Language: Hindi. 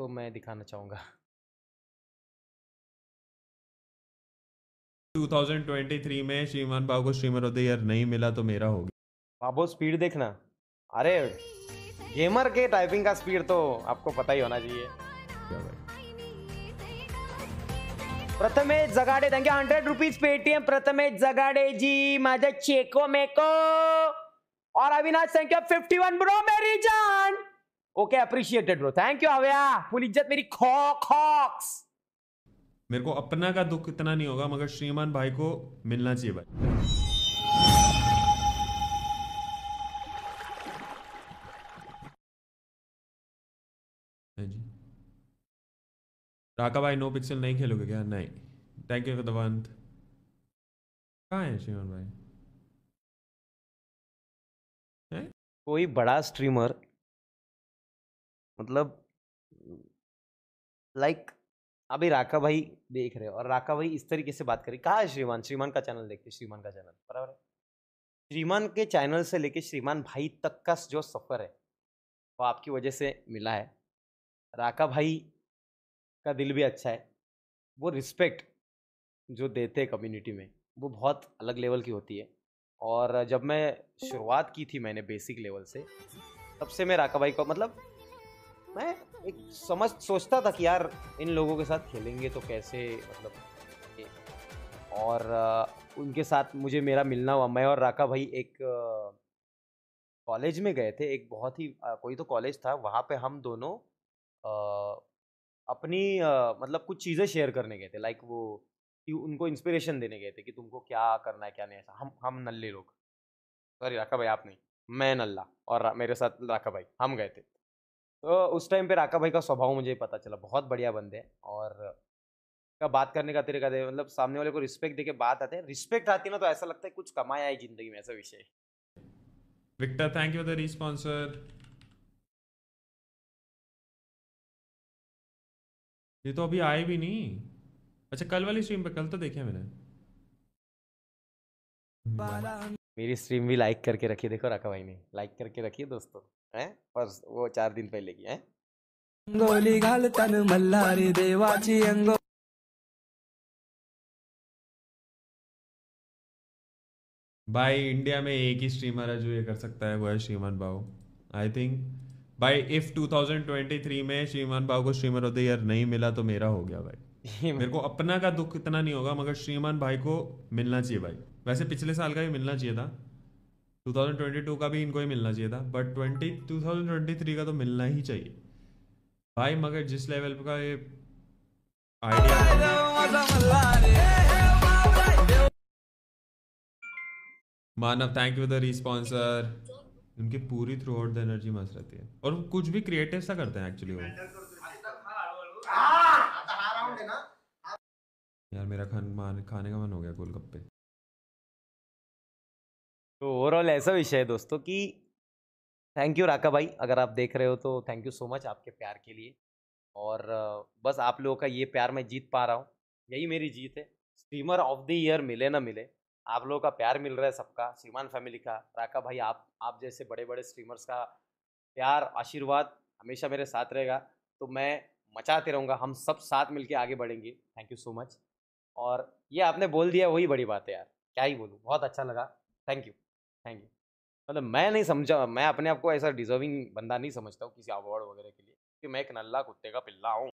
तो मैं दिखाना चाहूँगा 2023 में श्रीमान बाबू को स्ट्रीमर ऑफ द ईयर नहीं मिला तो मेरा हो गया बाबू स्पीड देखना अरे गेमर के टाइपिंग का स्पीड तो आपको पता ही होना चाहिए Prathamesh Jagade thank you hundred rupees Paytm Prathamesh Jagade ji माझ्या चेको मेको और Avinash thank you fifty one bro मेरी जान okay appreciated bro thank you हव्या फुल इज्जत मेरी खॉक हॉक्स मेरे को अपना का दुख इतना नहीं होगा मगर श्रीमान भाई को मिलना चाहिए भाई राका भाई नो पिक्सल नहीं खेलोगे क्या नहीं थैंक यू दवंत कहाँ है श्रीमान भाई है? कोई बड़ा स्ट्रीमर मतलब लाइक अभी राका भाई देख रहे हो और राका भाई इस तरीके से बात करी कहा है श्रीमान श्रीमान का चैनल देखते श्रीमान का चैनल बराबर है श्रीमान के चैनल से लेके श्रीमान भाई तक का जो सफ़र है वो आपकी वजह से मिला है राका भाई का दिल भी अच्छा है वो रिस्पेक्ट जो देते हैं कम्युनिटी में वो बहुत अलग लेवल की होती है और जब मैं शुरुआत की थी मैंने बेसिक लेवल से तब से मैं राका भाई को मतलब मैं एक समझ सोचता था कि यार इन लोगों के साथ खेलेंगे तो कैसे मतलब और उनके साथ मुझे मेरा मिलना हुआ मैं और राका भाई एक कॉलेज में गए थे एक बहुत ही कोई तो कॉलेज था वहाँ पे हम दोनों अपनी मतलब कुछ चीज़ें शेयर करने गए थे लाइक वो कि उनको इंस्पिरेशन देने गए थे कि तुमको क्या करना है क्या नहीं ऐसा हम हम नल्ले लोग सॉरी राका भाई आप नहीं मैं नल्ला और मेरे साथ राका भाई हम गए थे तो उस टाइम पे राका भाई का स्वभाव मुझे पता चला बहुत बढ़िया बंदे हैं और का बात करने का तरीका दे मतलब सामने वाले को रिस्पेक्ट देके बात आते हैं रिस्पेक्ट आती है ना तो ऐसा लगता है कुछ कमाया है जिंदगी में ऐसा विषय Victor thank you for the response sir ये तो अभी आए भी नहीं अच्छा कल वाली स्ट्रीम पे कल तो देखे मैंने मेरी स्ट्रीम भी लाइक करके रखिए देखो राका भाई ने लाइक करके रखिए दोस्तों है पर वो चार दिन पहले की है अंगोली घाल तन मल्लारी देवाची अंगो भाई इंडिया में एक ही स्ट्रीमर है जो ये कर सकता है वो है श्रीमान भाव आई थिंक भाई इफ 2023 में श्रीमान भाव को स्ट्रीमर ऑफ द ईयर नहीं मिला तो मेरा हो गया भाई मेरे को अपना का दुख इतना नहीं होगा मगर श्रीमान भाई को मिलना चाहिए भाई वैसे पिछले साल का भी मिलना चाहिए था 2022 का भी इनको ही मिलना चाहिए था बट ट्वेंटी टू का तो मिलना ही चाहिए भाई मगर जिस लेवल का ये idea Manav thank you the response sir उनकी पूरी थ्रू आउट द एनर्जी मस्त रहती है और कुछ भी क्रिएटिव सा करते हैं एक्चुअली वो हाँ, यार मेरा खान खाने का मन हो गया गोलगप्पे तो ओवरऑल ऐसा विषय है दोस्तों कि थैंक यू राका भाई अगर आप देख रहे हो तो थैंक यू सो मच आपके प्यार के लिए और बस आप लोगों का ये प्यार मैं जीत पा रहा हूँ यही मेरी जीत है स्ट्रीमर ऑफ द ईयर मिले ना मिले आप लोगों का प्यार मिल रहा है सबका श्रीमान फैमिली का राका भाई आप आप जैसे बड़े बड़े स्ट्रीमर्स का प्यार आशीर्वाद हमेशा मेरे साथ रहेगा तो मैं मचाते रहूँगा हम सब साथ मिलके आगे बढ़ेंगे थैंक यू सो मच और ये आपने बोल दिया वही बड़ी बात है यार क्या ही बोलूँ बहुत अच्छा लगा थैंक यू थैंक यू मतलब मैं नहीं समझा मैं अपने आप को ऐसा डिजर्विंग बंदा नहीं समझता हूँ किसी अवार्ड वगैरह के लिए कि मैं एक नल्ला कुत्ते का पिल्ला हूँ